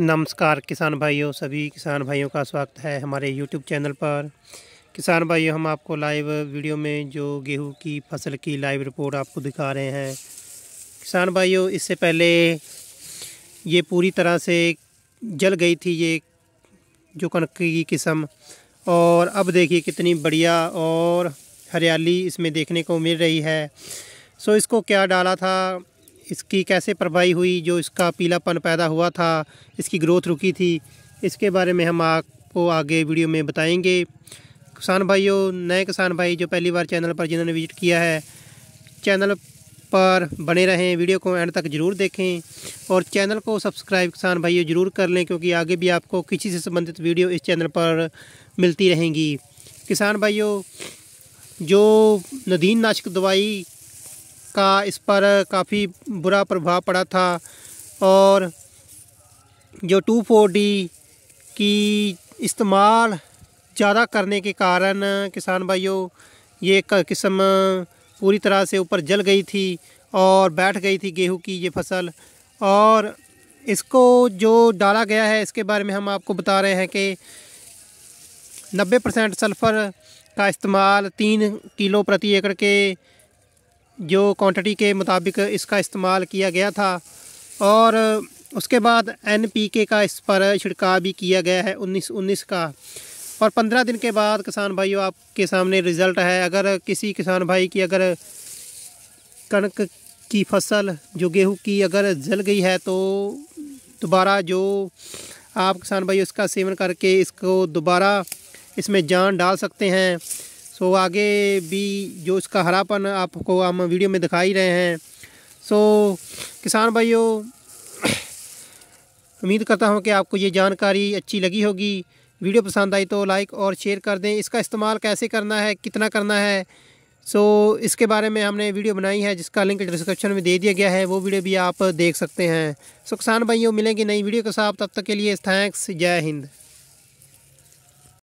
नमस्कार किसान भाइयों सभी किसान भाइयों का स्वागत है हमारे यूट्यूब चैनल पर किसान भाइयों हम आपको लाइव वीडियो में जो गेहूं की फसल की लाइव रिपोर्ट आपको दिखा रहे हैं किसान भाइयों इससे पहले ये पूरी तरह से जल गई थी ये जो कनक की किस्म और अब देखिए कितनी बढ़िया और हरियाली इसमें देखने को मिल रही है सो इसको क्या डाला था इसकी कैसे परवाही हुई जो इसका पीलापन पैदा हुआ था इसकी ग्रोथ रुकी थी इसके बारे में हम आपको आगे वीडियो में बताएंगे किसान भाइयों नए किसान भाई जो पहली बार चैनल पर जिन्होंने विजिट किया है चैनल पर बने रहें वीडियो को एंड तक ज़रूर देखें और चैनल को सब्सक्राइब किसान भाइयों ज़रूर कर लें क्योंकि आगे भी आपको किसी से संबंधित वीडियो इस चैनल पर मिलती रहेंगी किसान भाइयों जो नदीन नाशक दवाई का इस पर काफ़ी बुरा प्रभाव पड़ा था और जो टू फोर डी की इस्तेमाल ज़्यादा करने के कारण किसान भाइयों ये किस्म पूरी तरह से ऊपर जल गई थी और बैठ गई थी गेहूं की ये फसल और इसको जो डाला गया है इसके बारे में हम आपको बता रहे हैं कि 90 परसेंट सल्फ़र का इस्तेमाल तीन किलो प्रति एकड़ के जो क्वांटिटी के मुताबिक इसका इस्तेमाल किया गया था और उसके बाद एन पी के का इस पर छिड़काव भी किया गया है उन्नीस उन्नीस का और पंद्रह दिन के बाद किसान भाइयों आपके सामने रिज़ल्ट है अगर किसी किसान भाई की अगर कणक की फसल जो गेहूँ की अगर जल गई है तो दोबारा जो आप किसान भाई उसका सेवन करके इसको दोबारा इसमें जान डाल सकते हैं सो आगे भी जो इसका हरापन आपको हम वीडियो में दिखा ही रहे हैं सो किसान भाइयों उम्मीद करता हूँ कि आपको ये जानकारी अच्छी लगी होगी वीडियो पसंद आई तो लाइक और शेयर कर दें इसका इस्तेमाल कैसे करना है कितना करना है सो इसके बारे में हमने वीडियो बनाई है जिसका लिंक डिस्क्रिप्शन में दे दिया गया है वो वीडियो भी आप देख सकते हैं सो किसान भाइयों मिलेंगे नई वीडियो के साथ तब तक के लिए थैंक्स जय हिंद